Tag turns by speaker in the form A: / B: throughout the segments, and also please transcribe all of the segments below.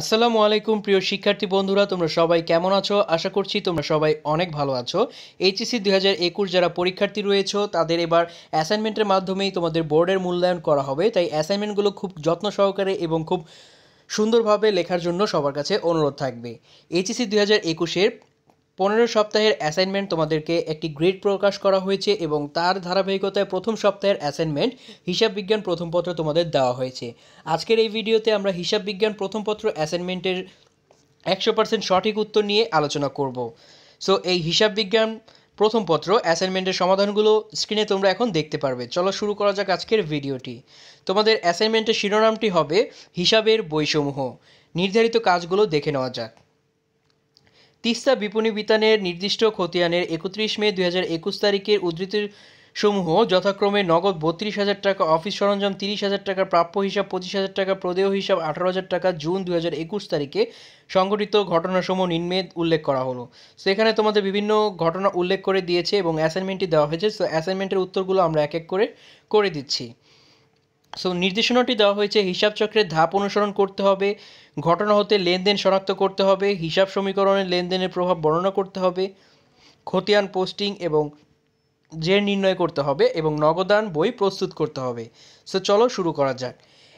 A: আসসালামু আলাইকুম প্রিয় শিক্ষার্থী বন্ধুরা তোমরা সবাই কেমন আছো আশা করছি তোমরা সবাই অনেক ভালো আছো এইচএসসি দুই হাজার একুশ যারা পরীক্ষার্থী রয়েছে তাদের এবার অ্যাসাইনমেন্টের মাধ্যমেই তোমাদের বোর্ডের মূল্যায়ন করা হবে তাই অ্যাসাইনমেন্টগুলো খুব যত্ন সহকারে এবং খুব সুন্দরভাবে লেখার জন্য সবার কাছে অনুরোধ থাকবে এইচএসসি দুই হাজার একুশের পনেরো সপ্তাহের অ্যাসাইনমেন্ট তোমাদেরকে একটি গ্রেড প্রকাশ করা হয়েছে এবং তার ধারাবাহিকতায় প্রথম সপ্তাহের অ্যাসাইনমেন্ট হিসাব বিজ্ঞান প্রথম পত্র তোমাদের দেওয়া হয়েছে আজকের এই ভিডিওতে আমরা হিসাব বিজ্ঞান প্রথম পত্র অ্যাসাইনমেন্টের একশো পার্সেন্ট সঠিক উত্তর নিয়ে আলোচনা করব সো এই হিসাব বিজ্ঞান প্রথম পত্র অ্যাসাইনমেন্টের সমাধানগুলো স্ক্রিনে তোমরা এখন দেখতে পারবে চলো শুরু করা যাক আজকের ভিডিওটি তোমাদের অ্যাসাইনমেন্টের শিরোনামটি হবে হিসাবের বইসমূহ নির্ধারিত কাজগুলো দেখে নেওয়া যাক তিস্তা বিপণী বিতানের নির্দিষ্ট খতিয়ানের একত্রিশ মে দু তারিখের উদ্ধৃতির সমূহ যথাক্রমে নগদ বত্রিশ হাজার টাকা অফিস সরঞ্জাম তিরিশ হাজার টাকা প্রাপ্য হিসাব পঁচিশ হাজার টাকা প্রদেয় হিসাব আঠারো হাজার টাকা জুন দু হাজার একুশ তারিখে সংঘটিত ঘটনাসমূহ নিম্নে উল্লেখ করা হলো সেখানে তোমাদের বিভিন্ন ঘটনা উল্লেখ করে দিয়েছে এবং অ্যাসাইনমেন্টটি দেওয়া হয়েছে সো অ্যাসাইনমেন্টের উত্তরগুলো আমরা এক এক করে করে দিচ্ছি সো নির্দেশনাটি দেওয়া হয়েছে হিসাব চক্রের ধাপ অনুসরণ করতে হবে ঘটনা হতে লেনদেন শনাক্ত করতে হবে হিসাব সমীকরণের লেনদেনের প্রভাব বর্ণনা করতে হবে খতিয়ান পোস্টিং এবং জের নির্ণয় করতে হবে এবং নগদান বই প্রস্তুত করতে হবে সো চলো শুরু করা যাক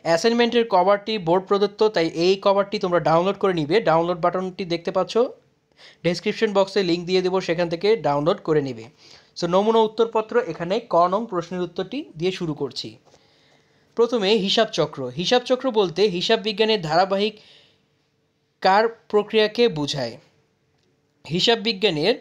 A: অ্যাসাইনমেন্টের কভারটি বোর্ড প্রদত্ত তাই এই কভারটি তোমরা ডাউনলোড করে নিবে ডাউনলোড বাটনটি দেখতে পাচ্ছ ডেসক্রিপশন বক্সে লিঙ্ক দিয়ে দেবো সেখান থেকে ডাউনলোড করে নেবে সো নমুনা উত্তরপত্র এখানে ক নং প্রশ্নের উত্তরটি দিয়ে শুরু করছি প্রথমে হিসাব চক্র হিসাব চক্র বলতে হিসাব বিজ্ঞানের ধারাবাহিক কার প্রক্রিয়াকে বোঝায় হিসাব বিজ্ঞানের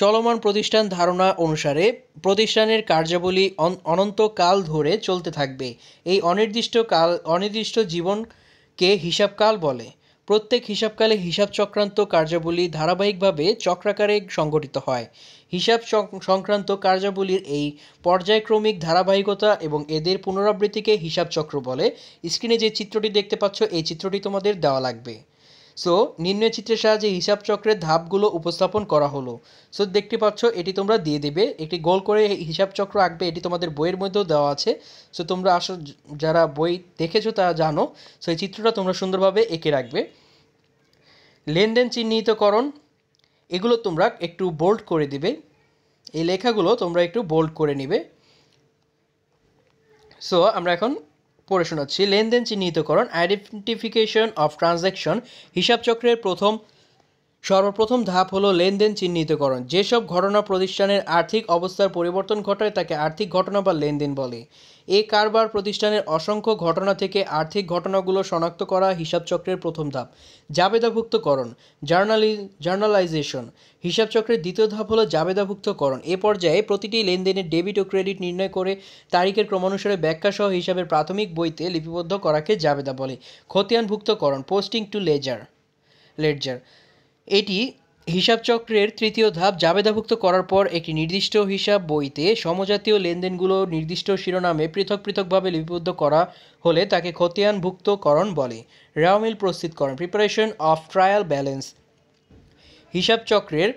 A: চলমান প্রতিষ্ঠান ধারণা অনুসারে প্রতিষ্ঠানের কার্যাবলী অনন্তকাল ধরে চলতে থাকবে এই অনির্দিষ্ট কাল অনির্দিষ্ট জীবনকে হিসাবকাল বলে প্রত্যেক হিসাবকালে হিসাব চক্রান্ত কার্যাবলী ধারাবাহিকভাবে চক্রাকারে সংগঠিত হয় হিসাব সংক্রান্ত কার্যাবলীর এই পর্যায়ক্রমিক ধারাবাহিকতা এবং এদের পুনরাবৃত্তিকে হিসাব চক্র বলে স্ক্রিনে যে চিত্রটি দেখতে পাচ্ছ এই চিত্রটি তোমাদের দেওয়া লাগবে সো নির্ণয় চিত্রের সাহায্যে হিসাব চক্রের ধাপগুলো উপস্থাপন করা হলো সো দেখতে পাচ্ছ এটি তোমরা দিয়ে দেবে একটি গোল করে হিসাব চক্র আঁকবে এটি তোমাদের বইয়ের মধ্যেও দেওয়া আছে সো তোমরা আসো যারা বই দেখেছো তারা জানো সো এই চিত্রটা তোমরা সুন্দরভাবে এঁকে রাখবে লেনদেন চিহ্নিতকরণ এগুলো তোমরা একটু বোল্ড করে দিবে এই লেখাগুলো তোমরা একটু বোল্ড করে নিবে সো আমরা এখন পড়ে শোনাচ্ছি লেনদেন চিহ্নিতকরণ আইডেন্টিফিকেশন অফ ট্রানজ্যাকশন হিসাবচক্রের প্রথম সর্বপ্রথম ধাপ হলো লেনদেন চিহ্নিতকরণ যেসব ঘটনা প্রতিষ্ঠানের আর্থিক অবস্থার পরিবর্তন ঘটায় তাকে আর্থিক ঘটনা বা লেনদেন বলে এ কারবার প্রতিষ্ঠানের অসংখ্য ঘটনা থেকে আর্থিক ঘটনাগুলো শনাক্ত করা হিসাবচক্রের প্রথম ধাপ জাবেদাভুক্তকরণ জার্নালি জার্নালাইজেশন হিসাবচক্রের দ্বিতীয় ধাপ হলো জাবেদাভুক্তকরণ এ পর্যায়ে প্রতিটি লেনদেনের ডেবিট ও ক্রেডিট নির্ণয় করে তারিখের ক্রমানুসারে ব্যাখ্যাসহ হিসাবের প্রাথমিক বইতে লিপিবদ্ধ করাকে জাবেদা বলে খতিয়ানভুক্তকরণ পোস্টিং টু লেজার লেজার এটি হিসাবচক্রের তৃতীয় ধাপ জাবেদাভুক্ত করার পর একটি নির্দিষ্ট হিসাব বইতে সমজাতীয় লেনদেনগুলো নির্দিষ্ট শিরোনামে পৃথক পৃথকভাবে লিপিবদ্ধ করা হলে তাকে খতিয়ানভুক্তকরণ বলে রাওমিল প্রস্তুতকরণ প্রিপারেশন অফ ট্রায়াল ব্যালেন্স হিসাব চক্রের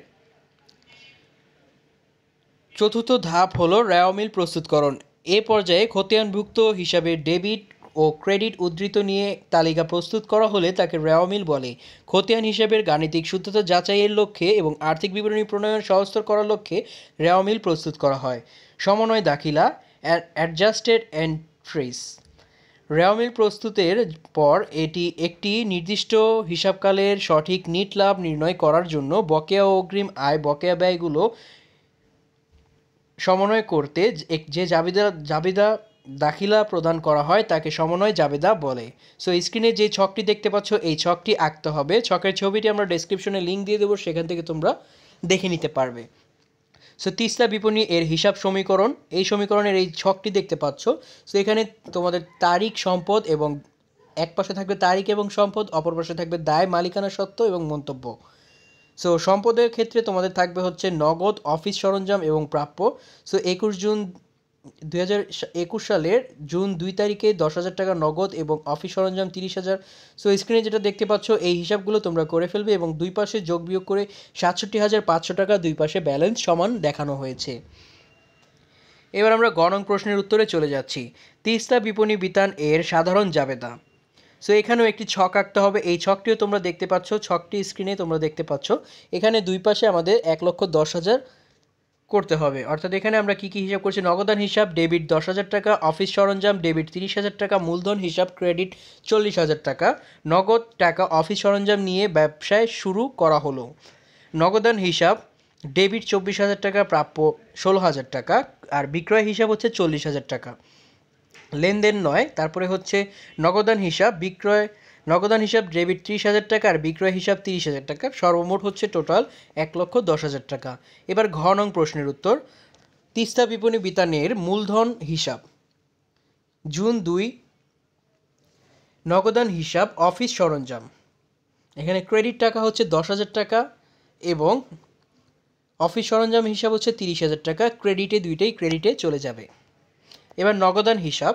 A: চতুর্থ ধাপ হলো রায়মিল প্রস্তুতকরণ এ পর্যায়ে খতিয়ানভুক্ত হিসাবে ডেবিট ও ক্রেডিট উদ্ধৃত নিয়ে তালিকা প্রস্তুত করা হলে তাকে রেওয়ামিল বলে খতিয়ান হিসেবের গাণিতিক শুদ্ধতা যাচাইয়ের লক্ষ্যে এবং আর্থিক বিবরণী প্রণয়ন সহস্তর করার লক্ষ্যে রেওয়ামিল প্রস্তুত করা হয় সমন্বয় দাখিলা অ্যাডজাস্টেড এন্ট্রিস রেওয়ামিল প্রস্তুতের পর এটি একটি নির্দিষ্ট হিসাবকালের সঠিক নিট লাভ নির্ণয় করার জন্য বকেয়া ও অগ্রিম আয় বকেয়া ব্যয়গুলো সমন্বয় করতে যে জাবিদা জাবিদা দাখিলা প্রদান করা হয় তাকে সমন্বয় জাবেদা বলে সো স্ক্রিনে যে ছকটি দেখতে পাচ্ছ এই ছকটি আঁকতে হবে ছকের ছবিটি আমরা ডিসক্রিপশনে লিঙ্ক দিয়ে দেবো সেখান থেকে তোমরা দেখে নিতে পারবে সো তিস্তা বিপণী এর হিসাব সমীকরণ এই সমীকরণের এই ছকটি দেখতে পাচ্ছ সো এখানে তোমাদের তারিখ সম্পদ এবং এক পাশে থাকবে তারিখ এবং সম্পদ অপর পাশে থাকবে দায় মালিকানা সত্ত্ব এবং মন্তব্য সো সম্পদের ক্ষেত্রে তোমাদের থাকবে হচ্ছে নগদ অফিস সরঞ্জাম এবং প্রাপ্য সো একুশ জুন দুই সালের জুন দুই তারিখে দশ হাজার টাকা নগদ এবং অফিস সরঞ্জাম তিরিশ হাজার সো স্ক্রিনে যেটা দেখতে পাচ্ছ এই হিসাবগুলো তোমরা করে ফেলবে এবং দুই পাশে যোগ বিয়োগ করে সাতষট্টি হাজার পাঁচশো টাকা দুই পাশে ব্যালেন্স সমান দেখানো হয়েছে এবার আমরা গণন প্রশ্নের উত্তরে চলে যাচ্ছি তিস্তা বিপণী বিতান এর সাধারণ জাবেদা সো এখানেও একটি ছক আঁকতে হবে এই ছকটিও তোমরা দেখতে পাচ্ছ ছকটি স্ক্রিনে তোমরা দেখতে পাচ্ছ এখানে দুই পাশে আমাদের এক লক্ষ দশ হাজার করতে হবে অর্থাৎ এখানে আমরা কি কি হিসাব করছি নগদান হিসাব ডেবিট দশ হাজার টাকা অফিস সরঞ্জাম ডেবিট তিরিশ হাজার টাকা মূলধন হিসাব ক্রেডিট চল্লিশ হাজার টাকা নগদ টাকা অফিস সরঞ্জাম নিয়ে ব্যবসায় শুরু করা হলো নগদান হিসাব ডেবিট চব্বিশ হাজার টাকা প্রাপ্য ষোলো হাজার টাকা আর বিক্রয় হিসাব হচ্ছে চল্লিশ হাজার টাকা লেনদেন নয় তারপরে হচ্ছে নগদান হিসাব বিক্রয় নগদান হিসাব ডেবিট ত্রিশ হাজার টাকা আর বিক্রয় হিসাব তিরিশ হাজার টাকা সর্বমোট হচ্ছে টোটাল এক লক্ষ দশ হাজার টাকা এবার ঘ নং প্রশ্নের উত্তর তিস্তা বিপণী বিতানের মূলধন হিসাব জুন দুই নগদান হিসাব অফিস সরঞ্জাম এখানে ক্রেডিট টাকা হচ্ছে দশ হাজার টাকা এবং অফিস সরঞ্জাম হিসাব হচ্ছে তিরিশ হাজার টাকা ক্রেডিটে দুইটাই ক্রেডিটে চলে যাবে এবার নগদান হিসাব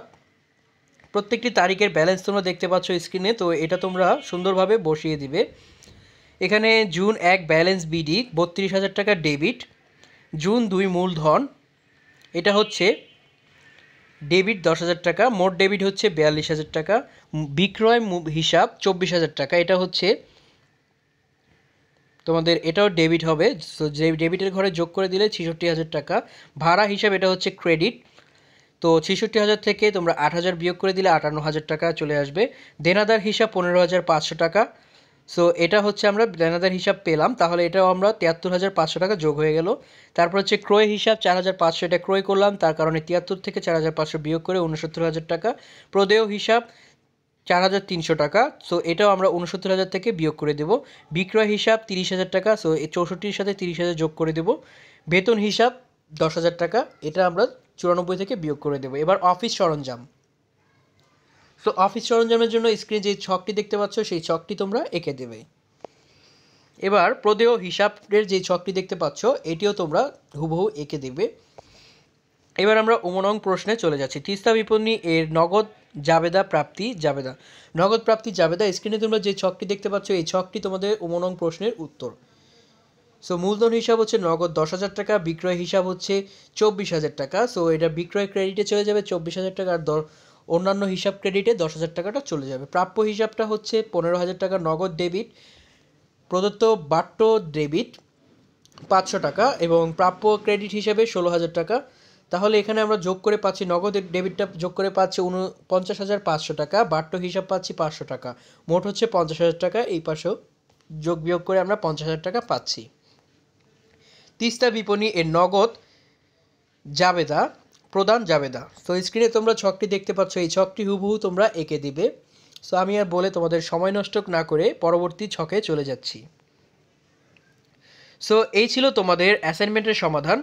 A: প্রত্যেকটি তারিখের ব্যালেন্স তোমরা দেখতে পাচ্ছ স্ক্রিনে তো এটা তোমরা সুন্দরভাবে বসিয়ে দিবে এখানে জুন এক ব্যালেন্স বিডি বত্রিশ হাজার টাকা ডেবিট জুন দুই মূলধন এটা হচ্ছে ডেবিট দশ হাজার টাকা মোট ডেবিট হচ্ছে বিয়াল্লিশ হাজার টাকা বিক্রয় হিসাব চব্বিশ হাজার টাকা এটা হচ্ছে তোমাদের এটাও ডেবিট হবে যে ডেবিটের ঘরে যোগ করে দিলে ছেষট্টি হাজার টাকা ভাড়া হিসাব এটা হচ্ছে ক্রেডিট তো ছেষট্টি হাজার থেকে তোমরা আট হাজার বিয়োগ করে দিলে আটান্ন হাজার টাকা চলে আসবে দেনাদার হিসাব পনেরো হাজার পাঁচশো টাকা সো এটা হচ্ছে আমরা দেনাদার হিসাব পেলাম তাহলে এটাও আমরা তিয়াত্তর হাজার পাঁচশো টাকা যোগ হয়ে গেল তারপর হচ্ছে ক্রয় হিসাব চার হাজার পাঁচশো এটা ক্রয় করলাম তার কারণে তিয়াত্তর থেকে চার হাজার পাঁচশো বিয়োগ করে উনসত্তর হাজার টাকা প্রদেয় হিসাব চার হাজার তিনশো টাকা সো এটাও আমরা উনসত্তর হাজার থেকে বিয়োগ করে দেব বিক্রয় হিসাব তিরিশ হাজার টাকা সো চৌষট্টির সাথে তিরিশ হাজার যোগ করে দেব বেতন হিসাব দশ হাজার টাকা এটা আমরা চুরানব্বই থেকে বিয়োগ করে দেবো এবার অফিস সরঞ্জাম সো অফিস সরঞ্জামের জন্য স্ক্রিনে যে ছকটি দেখতে পাচ্ছ সেই ছকটি তোমরা এঁকে দেবে এবার প্রদেয় হিসাবের যে ছকটি দেখতে পাচ্ছ এটিও তোমরা হুবহু এঁকে দেবে এবার আমরা উমনং প্রশ্নে চলে যাচ্ছি তিস্তা বিপণী এর নগদ জাবেদা প্রাপ্তি জাবেদা নগদ প্রাপ্তি জাবেদা স্ক্রিনে তোমরা যে ছকটি দেখতে পাচ্ছ এই ছকটি তোমাদের উমনং প্রশ্নের উত্তর সো মূলধন হিসাব হচ্ছে নগদ দশ হাজার টাকা বিক্রয় হিসাব হচ্ছে চব্বিশ হাজার টাকা সো এটা বিক্রয় ক্রেডিটে চলে যাবে চব্বিশ হাজার টাকা আর অন্যান্য হিসাব ক্রেডিটে দশ হাজার টাকাটা চলে যাবে প্রাপ্য হিসাবটা হচ্ছে পনেরো হাজার টাকা নগদ ডেবিট প্রদত্ত বাট্য ডেবিট পাঁচশো টাকা এবং প্রাপ্য ক্রেডিট হিসাবে ষোলো হাজার টাকা তাহলে এখানে আমরা যোগ করে পাচ্ছি নগদ ডেবিটটা যোগ করে পাচ্ছি উন পঞ্চাশ হাজার পাঁচশো টাকা বাট্য হিসাব পাচ্ছি পাঁচশো টাকা মোট হচ্ছে পঞ্চাশ হাজার টাকা এই পাশেও যোগ বিয়োগ করে আমরা পঞ্চাশ হাজার টাকা পাচ্ছি তিস্তা বিপণী এর নগদ জাবেদা প্রদান জাবেদা তো স্ক্রিনে তোমরা ছকটি দেখতে পাচ্ছ এই ছকটি হুবহু তোমরা এঁকে দিবে সো আমি আর বলে তোমাদের সময় নষ্ট না করে পরবর্তী ছকে চলে যাচ্ছি সো এই ছিল তোমাদের অ্যাসাইনমেন্টের সমাধান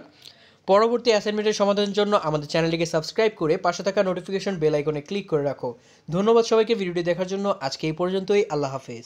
A: পরবর্তী অ্যাসাইনমেন্টের সমাধানের জন্য আমাদের চ্যানেলটিকে সাবস্ক্রাইব করে পাশে থাকা নোটিফিকেশন বেল আইকনে ক্লিক করে রাখো ধন্যবাদ সবাইকে ভিডিওটি দেখার জন্য আজকে এই পর্যন্তই আল্লাহ হাফেজ